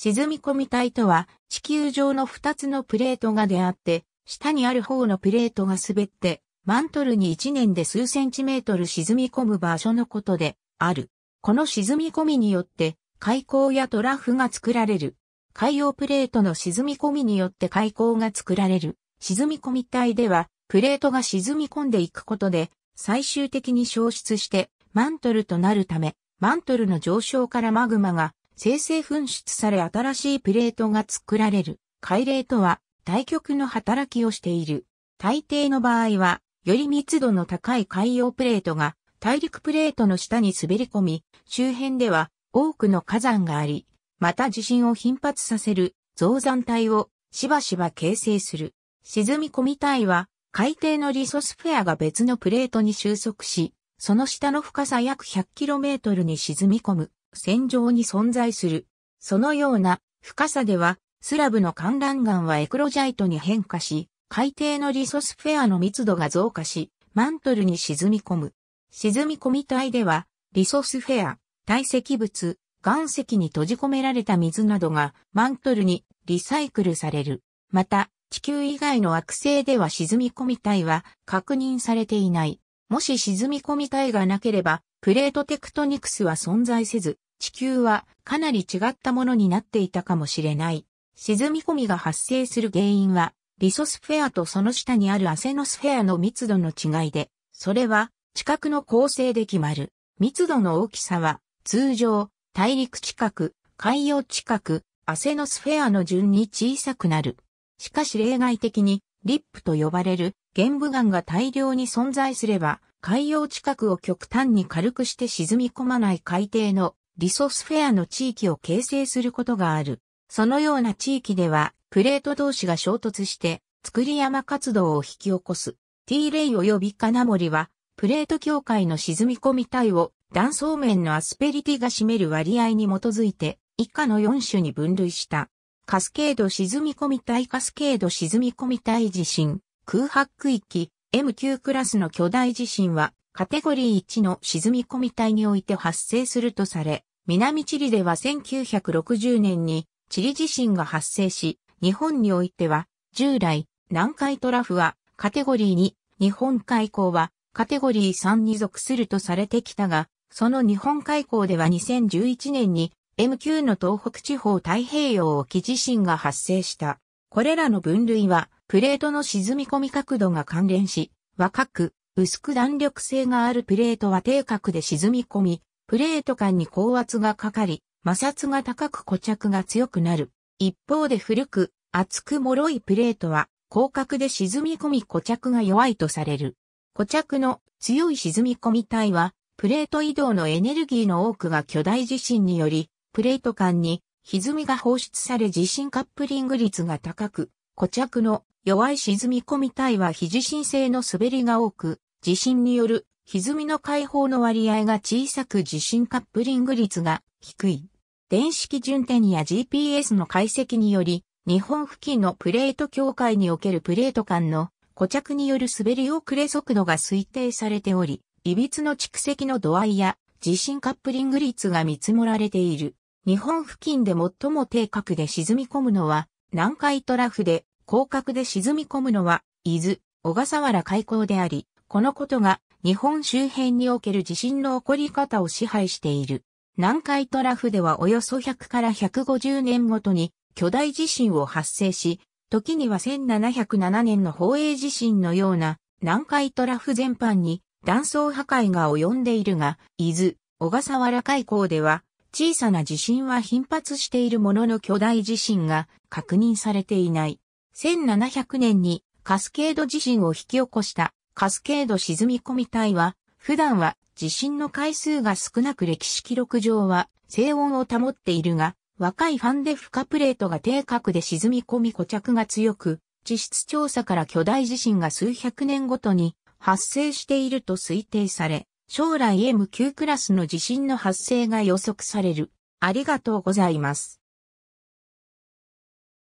沈み込み体とは、地球上の2つのプレートが出会って、下にある方のプレートが滑って、マントルに1年で数センチメートル沈み込む場所のことで、ある。この沈み込みによって、海溝やトラフが作られる。海洋プレートの沈み込みによって海溝が作られる。沈み込み体では、プレートが沈み込んでいくことで、最終的に消失して、マントルとなるため、マントルの上昇からマグマが生成噴出され新しいプレートが作られる。海嶺とは、対極の働きをしている。大抵の場合は、より密度の高い海洋プレートが、大陸プレートの下に滑り込み、周辺では多くの火山があり、また地震を頻発させる増山帯をしばしば形成する。沈み込み帯は、海底のリソスフェアが別のプレートに収束し、その下の深さ約 100km に沈み込む。戦場に存在する。そのような深さでは、スラブの観覧岩はエクロジャイトに変化し、海底のリソスフェアの密度が増加し、マントルに沈み込む。沈み込み帯では、リソスフェア、堆積物、岩石に閉じ込められた水などがマントルにリサイクルされる。また、地球以外の惑星では沈み込み体は確認されていない。もし沈み込み体がなければ、プレートテクトニクスは存在せず、地球はかなり違ったものになっていたかもしれない。沈み込みが発生する原因は、リソスフェアとその下にあるアセノスフェアの密度の違いで、それは地殻の構成で決まる。密度の大きさは、通常、大陸近く、海洋近く、アセノスフェアの順に小さくなる。しかし例外的に、リップと呼ばれる玄武岩が大量に存在すれば、海洋近くを極端に軽くして沈み込まない海底のリソスフェアの地域を形成することがある。そのような地域では、プレート同士が衝突して、作り山活動を引き起こす。T レイ及び金森は、プレート境界の沈み込み体を断層面のアスペリティが占める割合に基づいて以下の4種に分類した。カスケード沈み込み体カスケード沈み込み体地震、空白区域、M9 クラスの巨大地震はカテゴリー1の沈み込み帯において発生するとされ、南チリでは1960年にチリ地震が発生し、日本においては従来南海トラフはカテゴリー2、日本海溝はカテゴリー3に属するとされてきたが、その日本海溝では2011年に M9 の東北地方太平洋沖地震が発生した。これらの分類はプレートの沈み込み角度が関連し、若く、薄く弾力性があるプレートは低角で沈み込み、プレート間に高圧がかかり、摩擦が高く固着が強くなる。一方で古く、厚く脆いプレートは、広角で沈み込み固着が弱いとされる。固着の強い沈み込み体は、プレート移動のエネルギーの多くが巨大地震により、プレート間に歪みが放出され地震カップリング率が高く、固着の弱い沈み込み体は非地震性の滑りが多く、地震による歪みの解放の割合が小さく地震カップリング率が低い。電子基準点や GPS の解析により、日本付近のプレート境界におけるプレート間の固着による滑り遅れ速度が推定されており、つの蓄積の度合いや地震カップリング率が見積もられている。日本付近で最も低角で沈み込むのは南海トラフで広角で沈み込むのは、伊豆、小笠原海溝であり、このことが日本周辺における地震の起こり方を支配している。南海トラフではおよそ100から150年ごとに巨大地震を発生し、時には1707年の宝永地震のような南海トラフ全般に断層破壊が及んでいるが、伊豆、小笠原海溝では小さな地震は頻発しているものの巨大地震が確認されていない。1700年にカスケード地震を引き起こしたカスケード沈み込み隊は、普段は地震の回数が少なく歴史記録上は静音を保っているが、若いファンデフカプレートが低角で沈み込み固着が強く、地質調査から巨大地震が数百年ごとに発生していると推定され、将来 M 級クラスの地震の発生が予測される。ありがとうございます。